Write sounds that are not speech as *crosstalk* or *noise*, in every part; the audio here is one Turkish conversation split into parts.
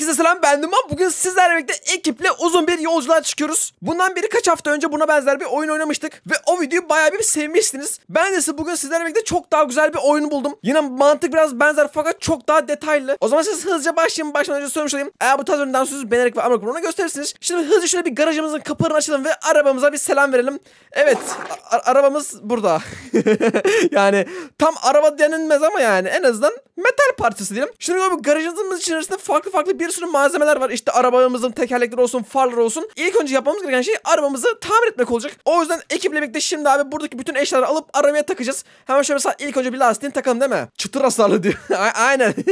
Herkese selam ben Duman. Bugün sizlerle birlikte ekiple uzun bir yolculuğa çıkıyoruz. Bundan beri kaç hafta önce buna benzer bir oyun oynamıştık. Ve o videoyu bayağı bir sevmişsiniz. Ben de size bugün sizlerle birlikte çok daha güzel bir oyun buldum. Yine mantık biraz benzer fakat çok daha detaylı. O zaman siz hızlıca başlayın. Başlamadan önce söylemiş olayım. Eğer bu tarz oyundan sözü beğenerek ve amel kurumuna gösterirsiniz. Şimdi hızlıca şöyle bir garajımızın kapılarını açalım ve arabamıza bir selam verelim. Evet arabamız burada. *laughs* yani tam araba denilmez ama yani en azından metal parçası diyelim. Şimdi abi garajımızın içerisinde farklı farklı bir sürü malzemeler var. İşte arabamızın tekerlekleri olsun, farlar olsun. İlk önce yapmamız gereken şey arabamızı tamir etmek olacak. O yüzden ekiple birlikte şimdi abi buradaki bütün eşyaları alıp arabaya takacağız. Hemen şöyle mesela ilk önce bir lastiğini takalım değil mi? Çıtır hasarlı diyor. *laughs* Aynen. *laughs*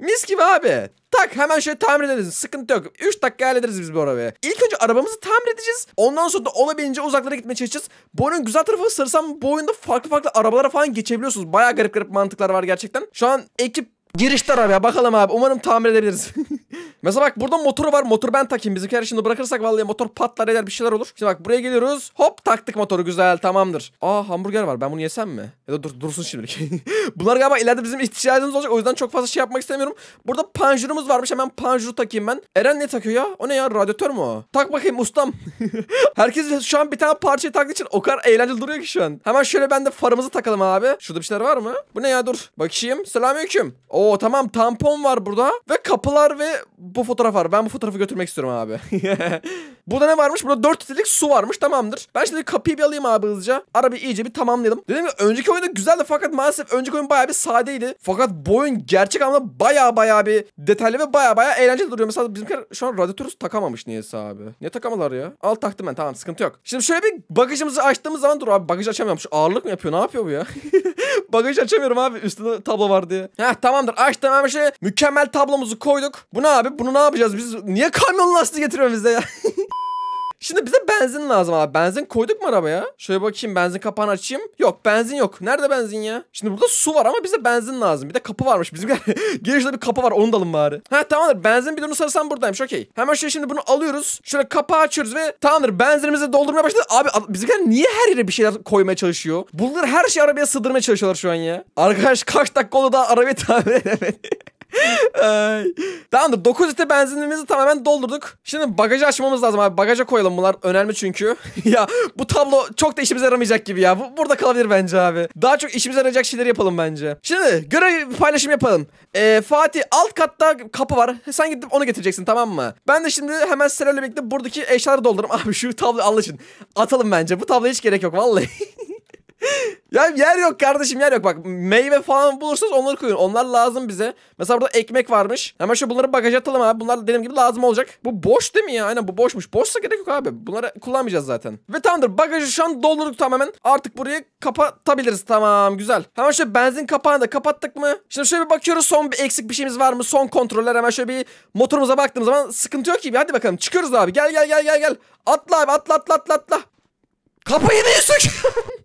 Mis gibi abi. Tak hemen şöyle tamir ederiz. Sıkıntı yok. 3 dakika hallederiz biz bu arabayı. İlk önce arabamızı tamir edeceğiz. Ondan sonra da olabildiğince uzaklara gitmeye çalışacağız. Bu oyunun güzel tarafı sanırsam bu oyunda farklı farklı arabalara falan geçebiliyorsunuz. Baya garip garip mantıklar var gerçekten. Şu an ekip Girişte arabaya bakalım abi. Umarım tamir edebiliriz. *laughs* Mesela bak burada motoru var. motor ben takayım. her şimdi bırakırsak vallahi motor patlar eder bir şeyler olur. Şimdi bak buraya geliyoruz. Hop taktık motoru. Güzel tamamdır. Aa hamburger var. Ben bunu yesem mi? Ya da dur, dursun şimdilik. *laughs* Bunlar galiba ileride bizim ihtiyacımız olacak. O yüzden çok fazla şey yapmak istemiyorum. Burada panjurumuz varmış. Hemen panjuru takayım ben. Eren ne takıyor ya? O ne ya? Radyatör mü o? Tak bakayım ustam. *laughs* Herkes şu an bir tane parçayı taktığı için o kadar eğlenceli duruyor ki şu an. Hemen şöyle ben de farımızı takalım abi. Şurada bir şeyler var mı? Bu ne ya? Dur. Bakayım. Selamünaleyküm. Oo tamam tampon var burada. Ve kapılar ve bu fotoğraf var. Ben bu fotoğrafı götürmek istiyorum abi. *laughs* burada ne varmış? Burada 4 litrelik su varmış. Tamamdır. Ben şimdi kapıyı bir alayım abi hızlıca. Arabayı iyice bir tamamlayalım. Dedim ki önceki oyunda güzeldi fakat maalesef önceki oyun bayağı bir sadeydi. Fakat bu oyun gerçek anlamda bayağı bayağı bir detaylı ve bayağı bayağı eğlenceli duruyor. Mesela bizimkiler şu an radyatörü takamamış niyeyse abi. Niye takamalar ya? Al taktım ben tamam sıkıntı yok. Şimdi şöyle bir bagajımızı açtığımız zaman dur abi bagajı açamıyorum. Şu ağırlık mı yapıyor? Ne yapıyor bu ya? *laughs* bagajı açamıyorum abi üstünde tablo var diye. Heh tamamdır. Tamamdır açtım hemen şöyle mükemmel tablomuzu koyduk. Bu ne abi? Bunu ne yapacağız biz? Niye kamyon lastiği getirmemizde ya? *laughs* Şimdi bize benzin lazım abi. Benzin koyduk mu arabaya? Şöyle bakayım benzin kapağını açayım. Yok benzin yok. Nerede benzin ya? Şimdi burada su var ama bize benzin lazım. Bir de kapı varmış. Bizim *laughs* girişte bir kapı var. Onu da alın bari. Ha tamamdır. Benzin bidonu sarsan buradaymış. Okey. Hemen şöyle şimdi bunu alıyoruz. Şöyle kapağı açıyoruz ve tamamdır. Benzinimizi doldurmaya başladı. Abi bizimkiler niye her yere bir şeyler koymaya çalışıyor? Bunlar her şey arabaya sığdırmaya çalışıyorlar şu an ya. Arkadaş kaç dakika oldu daha arabayı tamir edemedi. *laughs* *laughs* Tamamdır 9 litre benzinimizi tamamen doldurduk. Şimdi bagajı açmamız lazım abi. Bagaja koyalım bunlar önemli çünkü. *laughs* ya bu tablo çok da işimize yaramayacak gibi ya. Bu, burada kalabilir bence abi. Daha çok işimize yarayacak şeyleri yapalım bence. Şimdi görev paylaşım yapalım. Ee, Fatih alt katta kapı var. Sen gidip onu getireceksin tamam mı? Ben de şimdi hemen Selo'yla birlikte buradaki eşyaları doldururum. *laughs* Abi şu tablo Allah için atalım bence. Bu tabloya hiç gerek yok vallahi ya yer yok kardeşim yer yok. Bak meyve falan bulursanız onları koyun. Onlar lazım bize. Mesela burada ekmek varmış. Hemen şu bunları bagaja atalım abi. Bunlar dediğim gibi lazım olacak. Bu boş değil mi ya? Aynen bu boşmuş. Boşsa gerek yok abi. Bunları kullanmayacağız zaten. Ve tamamdır. Bagajı şu an doldurduk tamamen. Artık burayı kapatabiliriz. Tamam güzel. Hemen şöyle benzin kapağını da kapattık mı? Şimdi şöyle bir bakıyoruz. Son bir eksik bir şeyimiz var mı? Son kontroller. Hemen şöyle bir motorumuza baktığımız zaman sıkıntı yok gibi. Hadi bakalım çıkıyoruz abi. Gel gel gel gel gel. Atla abi atla atla atla atla. Kapıyı da yüzük. *laughs*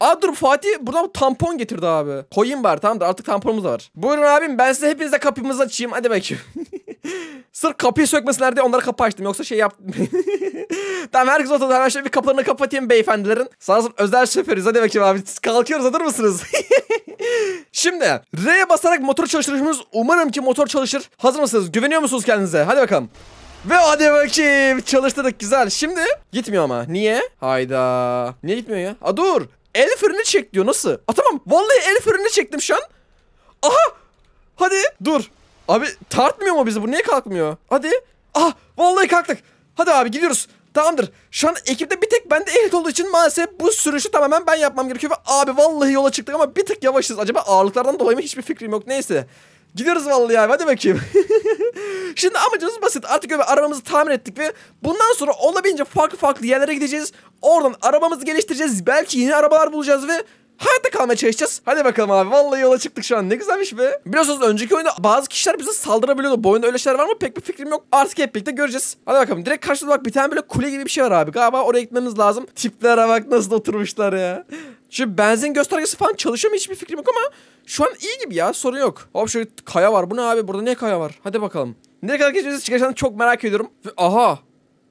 Aa dur Fatih buradan tampon getirdi abi. Koyayım bari tamamdır artık tamponumuz var. Buyurun abim ben size hepinize kapımızı açayım hadi bakayım. *laughs* Sırf kapıyı sökmesinler diye onlara kapı açtım yoksa şey yap. *laughs* tamam herkes otur hemen şöyle bir kapılarını kapatayım beyefendilerin. Sağ olsun özel şoförüz hadi bakayım abi kalkıyoruz hazır mısınız? *laughs* Şimdi R'ye basarak motor çalıştırıyoruz. Umarım ki motor çalışır. Hazır mısınız? Güveniyor musunuz kendinize? Hadi bakalım. Ve hadi bakayım çalıştırdık güzel. Şimdi gitmiyor ama. Niye? Hayda. Niye gitmiyor ya? A dur. El fırını çek diyor nasıl? A tamam vallahi el fırını çektim şu an. Aha. Hadi dur. Abi tartmıyor mu bizi bu niye kalkmıyor? Hadi. Ah vallahi kalktık. Hadi abi gidiyoruz. Tamamdır. Şu an ekipte bir tek bende ehliyet olduğu için maalesef bu sürüşü tamamen ben yapmam gerekiyor. Ve abi vallahi yola çıktık ama bir tık yavaşız. Acaba ağırlıklardan dolayı mı hiçbir fikrim yok. Neyse. Gideriz vallahi abi hadi bakayım. *laughs* Şimdi amacımız basit. Artık öyle arabamızı tamir ettik ve bundan sonra olabildiğince farklı farklı yerlere gideceğiz. Oradan arabamızı geliştireceğiz. Belki yeni arabalar bulacağız ve hayatta kalmaya çalışacağız. Hadi bakalım abi. Vallahi yola çıktık şu an. Ne güzelmiş be. Biraz Biliyorsunuz önceki oyunda bazı kişiler bize saldırabiliyordu. Boyunda öyle şeyler var mı? Pek bir fikrim yok. Artık hep birlikte göreceğiz. Hadi bakalım. Direkt karşıda bak bir tane böyle kule gibi bir şey var abi. Galiba oraya gitmemiz lazım. Tiplere bak nasıl oturmuşlar ya. Şu benzin göstergesi falan çalışıyor mu hiçbir fikrim yok ama şu an iyi gibi ya sorun yok. Abi şöyle kaya var. Bu ne abi? Burada ne kaya var? Hadi bakalım. Nereye kadar geçeceğiz çıkacağını çok merak ediyorum. Aha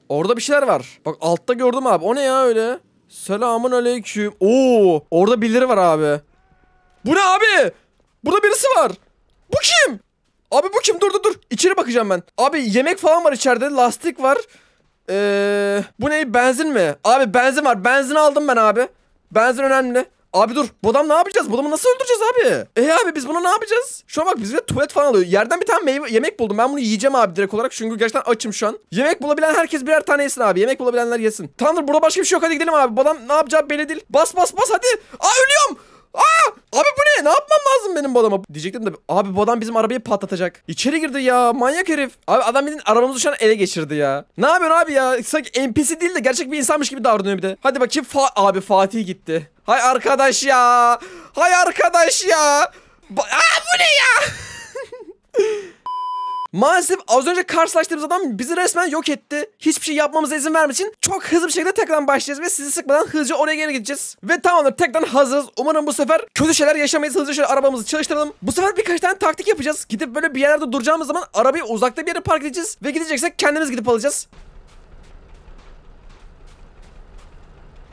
Orada bir şeyler var. Bak altta gördüm abi. O ne ya öyle? Selamun aleyküm. Oo, orada birileri var abi. Bu ne abi? Burada birisi var. Bu kim? Abi bu kim? Dur dur dur. İçeri bakacağım ben. Abi yemek falan var içeride. Lastik var. Ee, bu ne? Benzin mi? Abi benzin var. Benzin aldım ben abi. Benzin önemli. Abi dur. Bu adam ne yapacağız? Bu adamı nasıl öldüreceğiz abi? E abi biz bunu ne yapacağız? Şuna bak bizde tuvalet falan alıyor. Yerden bir tane meyve, yemek buldum. Ben bunu yiyeceğim abi direkt olarak. Çünkü gerçekten açım şu an. Yemek bulabilen herkes birer tane yesin abi. Yemek bulabilenler yesin. Tanrı burada başka bir şey yok. Hadi gidelim abi. Bu adam ne yapacağı belli değil. Bas bas bas hadi. Aa ölüyorum. Abi bu ne? Ne yapmam lazım benim bu adama? Diyecektim de abi bu adam bizim arabayı patlatacak. İçeri girdi ya manyak herif. Abi adam bizim arabamızı şu an ele geçirdi ya. Ne yapıyorsun abi ya? Sanki NPC değil de gerçek bir insanmış gibi davranıyor bir de. Hadi bakayım Fa abi Fatih gitti. Hay arkadaş ya. Hay arkadaş ya. Ba Aa bu ne ya? Maalesef az önce karşılaştığımız adam bizi resmen yok etti. Hiçbir şey yapmamıza izin vermediği için çok hızlı bir şekilde tekrardan başlayacağız ve sizi sıkmadan hızlıca oraya geri gideceğiz. Ve tamamdır tekrardan hazırız. Umarım bu sefer kötü şeyler yaşamayız. Hızlıca şöyle arabamızı çalıştıralım. Bu sefer birkaç tane taktik yapacağız. Gidip böyle bir yerlerde duracağımız zaman arabayı uzakta bir yere park edeceğiz ve gideceksek kendimiz gidip alacağız.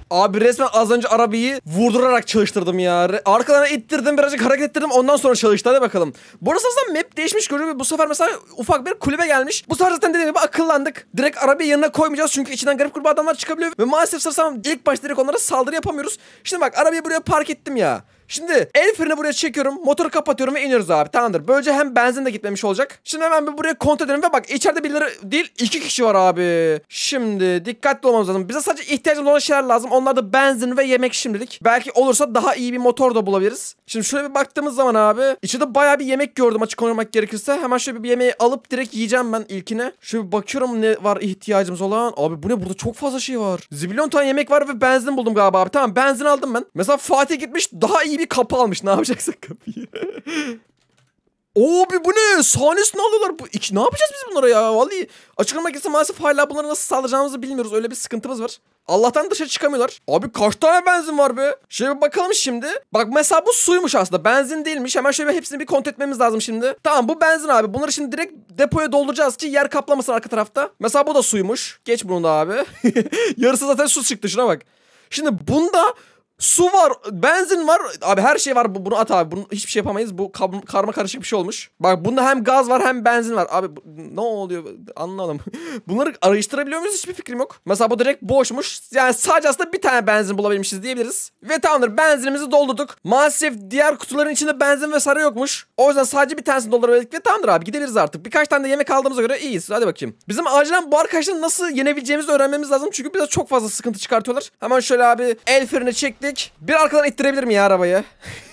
Abi resmen az önce arabayı vurdurarak çalıştırdım ya. Arkadan ittirdim birazcık hareket ettirdim ondan sonra çalıştı hadi bakalım. Bu arada aslında map değişmiş görüyorum. Bu sefer mesela ufak bir kulübe gelmiş. Bu sefer zaten dediğim gibi akıllandık. Direkt arabayı yanına koymayacağız çünkü içinden garip grup adamlar çıkabiliyor. Ve maalesef sarsam ilk başta direkt onlara saldırı yapamıyoruz. Şimdi bak arabayı buraya park ettim ya. Şimdi el freni buraya çekiyorum. Motoru kapatıyorum ve iniyoruz abi. Tamamdır. Böylece hem benzin de gitmemiş olacak. Şimdi hemen bir buraya kontrol edelim ve bak içeride birileri değil iki kişi var abi. Şimdi dikkatli olmamız lazım. Bize sadece ihtiyacımız olan şeyler lazım. Onlar da benzin ve yemek şimdilik. Belki olursa daha iyi bir motor da bulabiliriz. Şimdi şöyle bir baktığımız zaman abi. içeride baya bir yemek gördüm açık konuşmak gerekirse. Hemen şöyle bir yemeği alıp direkt yiyeceğim ben ilkine. Şöyle bir bakıyorum ne var ihtiyacımız olan. Abi bu ne burada çok fazla şey var. Zibilyon tane yemek var ve benzin buldum galiba abi. Tamam benzin aldım ben. Mesela Fatih gitmiş daha iyi iyi bir kapı almış. Ne yapacaksın kapıyı? Oo *laughs* bir bu ne? Sahnesini alıyorlar. Bu, iki, ne yapacağız biz bunlara ya? Vallahi açıklamak gerekirse maalesef hala bunları nasıl saldıracağımızı bilmiyoruz. Öyle bir sıkıntımız var. Allah'tan dışarı çıkamıyorlar. Abi kaç tane benzin var be? Şöyle bir bakalım şimdi. Bak mesela bu suymuş aslında. Benzin değilmiş. Hemen şöyle hepsini bir kont etmemiz lazım şimdi. Tamam bu benzin abi. Bunları şimdi direkt depoya dolduracağız ki yer kaplamasın arka tarafta. Mesela bu da suymuş. Geç bunu da abi. *laughs* Yarısı zaten su çıktı şuna bak. Şimdi bunda Su var, benzin var. Abi her şey var. Bunu at abi. Bunu hiçbir şey yapamayız. Bu karma karışık bir şey olmuş. Bak bunda hem gaz var hem benzin var. Abi ne oluyor? Anlayalım. *laughs* Bunları araştırabiliyor muyuz? Hiçbir fikrim yok. Mesela bu direkt boşmuş. Yani sadece aslında bir tane benzin bulabilmişiz diyebiliriz. Ve tamamdır. Benzinimizi doldurduk. Maalesef diğer kutuların içinde benzin ve sarı yokmuş. O yüzden sadece bir tanesini doldurabildik ve tamamdır abi. Gidebiliriz artık. Birkaç tane de yemek aldığımıza göre iyiyiz. Hadi bakayım. Bizim acilen bu arkadaşları nasıl yenebileceğimizi öğrenmemiz lazım. Çünkü bize çok fazla sıkıntı çıkartıyorlar. Hemen şöyle abi el freni çekti taktik. Bir arkadan ittirebilir mi ya arabayı?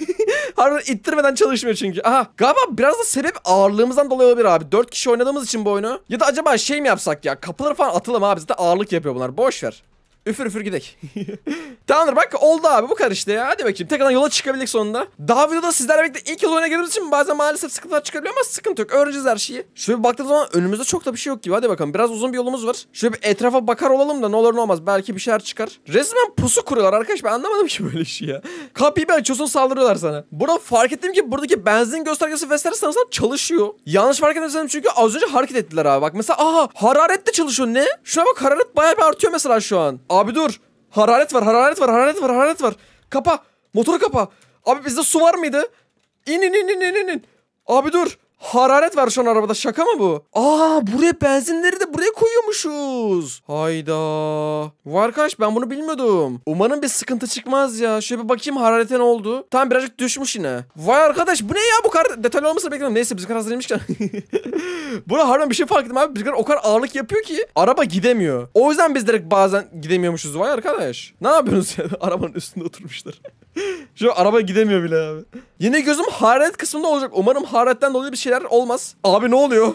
*laughs* Harbiden ittirmeden çalışmıyor çünkü. Aha galiba biraz da sebep ağırlığımızdan dolayı olabilir abi. 4 kişi oynadığımız için bu oyunu. Ya da acaba şey mi yapsak ya? Kapıları falan atalım abi. Zaten ağırlık yapıyor bunlar. Boş ver. Üfür üfür gidek. *laughs* Tamamdır bak oldu abi bu kadar işte ya. Hadi bakayım tekrardan yola çıkabildik sonunda. Daha videoda sizlerle birlikte ilk yıl oyuna girdiğimiz için bazen maalesef sıkıntılar çıkabiliyor ama sıkıntı yok. Öğreneceğiz her şeyi. Şöyle bir baktığımız zaman önümüzde çok da bir şey yok gibi. Hadi bakalım biraz uzun bir yolumuz var. Şöyle bir etrafa bakar olalım da ne olur ne olmaz. Belki bir şeyler çıkar. Resmen pusu kuruyorlar arkadaş ben anlamadım ki *laughs* böyle şey ya. Kapıyı bir açıyorsun saldırıyorlar sana. Burada fark ettim ki buradaki benzin göstergesi vesaire sanırsam çalışıyor. Yanlış fark etmedim çünkü az önce hareket ettiler abi. Bak mesela aha hararet de çalışıyor ne? Şuna bak hararet bayağı bir artıyor mesela şu an. Abi dur. Hararet var, hararet var, hararet var, hararet var. Kapa. Motoru kapa. Abi bizde su var mıydı? İn in in in in in. Abi dur. Hararet var şu an arabada şaka mı bu? Aa buraya benzinleri de buraya koyuyormuşuz. Hayda. Arkadaş ben bunu bilmiyordum. Umarım bir sıkıntı çıkmaz ya. Şöyle bir bakayım hararete ne oldu. Tamam birazcık düşmüş yine. Vay arkadaş bu ne ya bu kadar detaylı olmasını bekledim. Neyse bizimkiler hazırlamışken. *laughs* Burada harbiden bir şey fark ettim abi. Bizimkiler o kadar ağırlık yapıyor ki araba gidemiyor. O yüzden biz direkt bazen gidemiyormuşuz. Vay arkadaş. Ne yapıyorsunuz ya? *laughs* Arabanın üstünde oturmuşlar. *laughs* Şu araba gidemiyor bile abi. Yine gözüm hararet kısmında olacak. Umarım hararetten dolayı bir şeyler olmaz. Abi ne oluyor?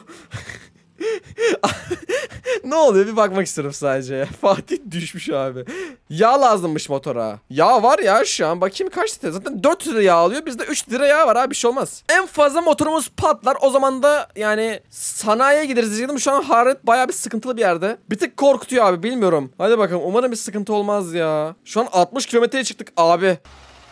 *laughs* ne oluyor bir bakmak istiyorum sadece ya. *laughs* Fatih düşmüş abi. Yağ lazımmış motora. Yağ var ya şu an bakayım kaç litre. Zaten 4 lira yağ alıyor. Bizde 3 lira yağ var abi bir şey olmaz. En fazla motorumuz patlar. O zaman da yani sanayiye gideriz dedim. Şu an hararet baya bir sıkıntılı bir yerde. Bir tık korkutuyor abi bilmiyorum. Hadi bakalım umarım bir sıkıntı olmaz ya. Şu an 60 kilometreye çıktık abi.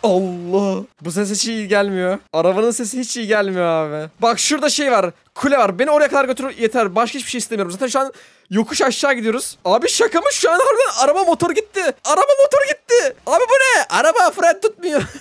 Allah. Bu ses hiç iyi gelmiyor. Arabanın sesi hiç iyi gelmiyor abi. Bak şurada şey var. Kule var. Beni oraya kadar götür yeter. Başka hiçbir şey istemiyorum. Zaten şu an yokuş aşağı gidiyoruz. Abi şaka mı? Şu an harbiden araba motor gitti. Araba motor gitti. Abi bu ne? Araba fren tutmuyor. *laughs*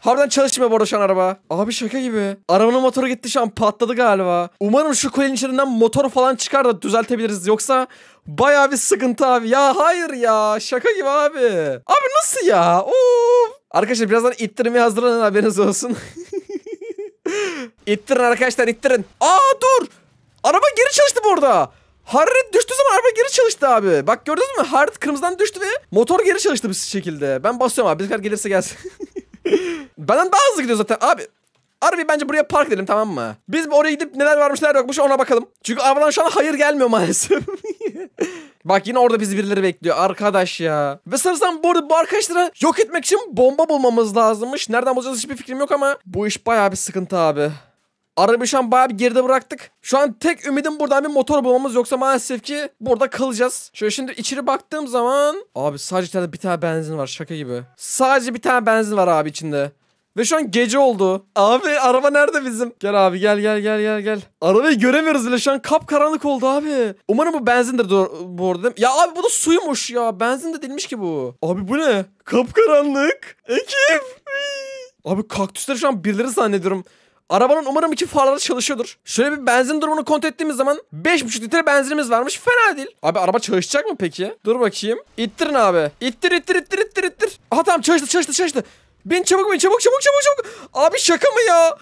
Harbiden çalışmıyor bu arada şu an araba. Abi şaka gibi. Arabanın motoru gitti şu an patladı galiba. Umarım şu kulenin içinden motor falan çıkar da düzeltebiliriz. Yoksa bayağı bir sıkıntı abi. Ya hayır ya. Şaka gibi abi. Abi nasıl ya? Of. Arkadaşlar birazdan ittirmeye hazırlanın haberiniz olsun. *laughs* İttirin arkadaşlar ittirin. Aa dur. Araba geri çalıştı burada. arada. Hararet düştüğü zaman araba geri çalıştı abi. Bak gördünüz mü? Hararet kırmızıdan düştü ve motor geri çalıştı bir şekilde. Ben basıyorum abi. Bir kadar gelirse gelsin. *laughs* Benden daha hızlı gidiyor zaten abi. Arabayı bence buraya park edelim tamam mı? Biz oraya gidip neler varmış neler yokmuş ona bakalım. Çünkü arabadan şu an hayır gelmiyor maalesef. *laughs* *laughs* Bak yine orada bizi birileri bekliyor arkadaş ya. Ve sanırsam bu arada bu arkadaşları yok etmek için bomba bulmamız lazımmış. Nereden bulacağız hiçbir fikrim yok ama bu iş baya bir sıkıntı abi. Arabayı şu an bayağı bir geride bıraktık. Şu an tek ümidim buradan bir motor bulmamız yoksa maalesef ki burada kalacağız. Şöyle şimdi içeri baktığım zaman... Abi sadece bir tane benzin var şaka gibi. Sadece bir tane benzin var abi içinde. Ve şu an gece oldu. Abi araba nerede bizim? Gel abi gel gel gel gel gel. Arabayı göremiyoruz bile şu an kapkaranlık oldu abi. Umarım bu benzindir bu arada. Ya abi bu da suymuş ya. Benzin de değilmiş ki bu. Abi bu ne? Kapkaranlık. Ekip. Abi kaktüsleri şu an birileri zannediyorum. Arabanın umarım iki farları çalışıyordur. Şöyle bir benzin durumunu kontrol ettiğimiz zaman 5,5 litre benzinimiz varmış. Fena değil. Abi araba çalışacak mı peki? Dur bakayım. İttirin abi. İttir ittir ittir ittir ittir. Aha tamam çalıştı çalıştı çalıştı. Ben çabuk ben çabuk çabuk çabuk çabuk. Abi şaka mı ya?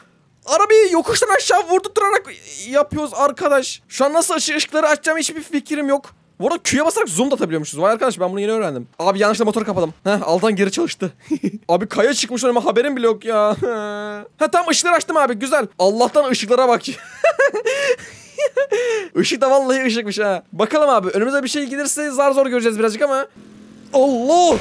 Arabayı yokuştan aşağı vurdurarak yapıyoruz arkadaş. Şu an nasıl ışıkları açacağım hiçbir fikrim yok. Bu arada Q'ya basarak zoom da atabiliyormuşuz. Vay arkadaş ben bunu yeni öğrendim. Abi yanlışla motoru kapadım. Heh aldan geri çalıştı. *laughs* abi kaya çıkmış ama haberim bile yok ya. ha *laughs* tam ışıkları açtım abi güzel. Allah'tan ışıklara bak. *laughs* Işık da vallahi ışıkmış ha. Bakalım abi önümüze bir şey gelirse zar zor göreceğiz birazcık ama. Allah!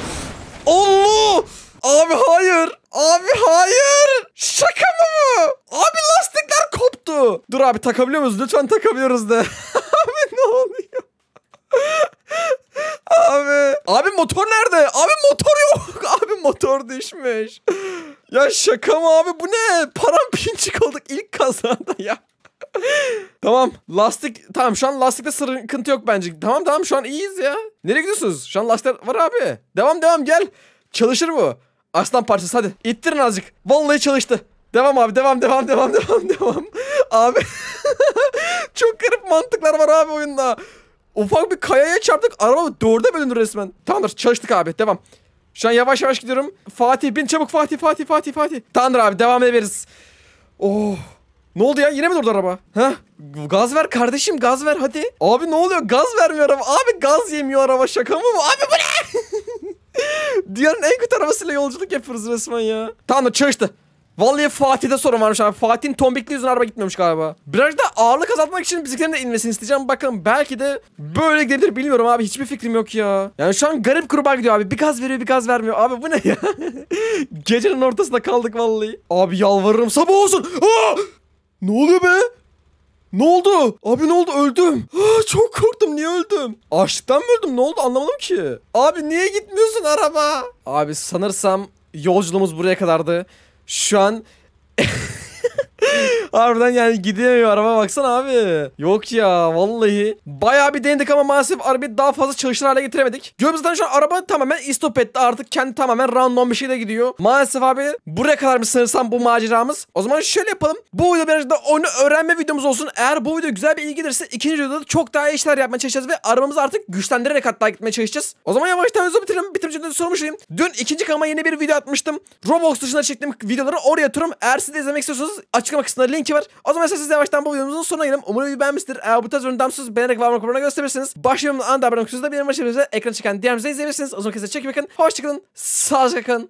Allah! Abi hayır. Abi hayır. Şaka mı bu? Abi lastikler koptu. Dur abi takabiliyor muyuz? Lütfen takabiliyoruz de. *laughs* abi ne oluyor? abi. Abi motor nerede? Abi motor yok. *laughs* Abi motor düşmüş. ya şaka mı abi bu ne? Parampinçik olduk ilk kazada ya. tamam lastik tamam şu an lastikte sıkıntı yok bence. Tamam tamam şu an iyiyiz ya. Nereye gidiyorsunuz? Şu an lastikler var abi. Devam devam gel. Çalışır bu. Aslan parçası hadi. İttirin azıcık. Vallahi çalıştı. Devam abi devam devam devam devam devam. *laughs* Abi *laughs* çok garip mantıklar var abi oyunda. Ufak bir kayaya çarptık. Araba dörde bölündü resmen. Tamamdır çalıştık abi devam. Şu an yavaş yavaş gidiyorum. Fatih bin çabuk Fatih Fatih Fatih Fatih. Tamamdır abi devam ederiz. Oh. Ne oldu ya? Yine mi durdu araba? Ha? Gaz ver kardeşim gaz ver hadi. Abi ne oluyor? Gaz vermiyor araba. Abi gaz yemiyor araba şaka mı bu? Abi bu ne? *laughs* *laughs* Dünyanın en kötü arabasıyla yolculuk yapıyoruz resmen ya. Tamam da çalıştı. Vallahi Fatih'te sorun varmış abi. Fatih'in tombikli yüzünden araba gitmiyormuş galiba. Biraz da ağırlık azaltmak için bisikletin de inmesini isteyeceğim. Bakalım belki de böyle gidebilir bilmiyorum abi. Hiçbir fikrim yok ya. Yani şu an garip kurbağa gidiyor abi. Bir gaz veriyor bir gaz vermiyor. Abi bu ne ya? *laughs* Gecenin ortasında kaldık vallahi. Abi yalvarırım sabah olsun. Aa! Ne oluyor be? Ne oldu? Abi ne oldu? Öldüm. Ah, çok korktum. Niye öldüm? Açlıktan mı öldüm? Ne oldu? Anlamadım ki. Abi niye gitmiyorsun araba? Abi sanırsam yolculuğumuz buraya kadardı. Şu an *laughs* Harbiden yani gidemiyor araba baksana abi. Yok ya vallahi. Bayağı bir denedik ama maalesef arabayı daha fazla çalışır hale getiremedik. Gördüğünüzden şu an araba tamamen istop etti artık. Kendi tamamen random bir şeyle gidiyor. Maalesef abi buraya kadar mı sınırsam bu maceramız? O zaman şöyle yapalım. Bu video biraz da onu öğrenme videomuz olsun. Eğer bu video güzel bir ilgi gelirse ikinci videoda çok daha iyi işler yapmaya çalışacağız ve arabamızı artık güçlendirerek hatta gitmeye çalışacağız. O zaman yavaştan hızlı bitirelim. Bitirmeyeceğim de sormuş olayım. Dün ikinci kanalıma yeni bir video atmıştım. Roblox dışında çektiğim videoları oraya atıyorum. Eğer siz de izlemek istiyorsanız açıklama kısmında linki var. O zaman siz yavaştan bu videomuzun sonuna gelelim. Umarım videoyu beğenmiştir. Eğer bu tarz ürün damsız beğenerek var mı gösterebilirsiniz. Başlıyorum anında haber okusunuzda bir yerim başlayabilirsiniz. Ekran çıkan diğerimizi izleyebilirsiniz. O zaman kesinlikle çekip bakın. Hoşçakalın. Sağlıcakla kalın.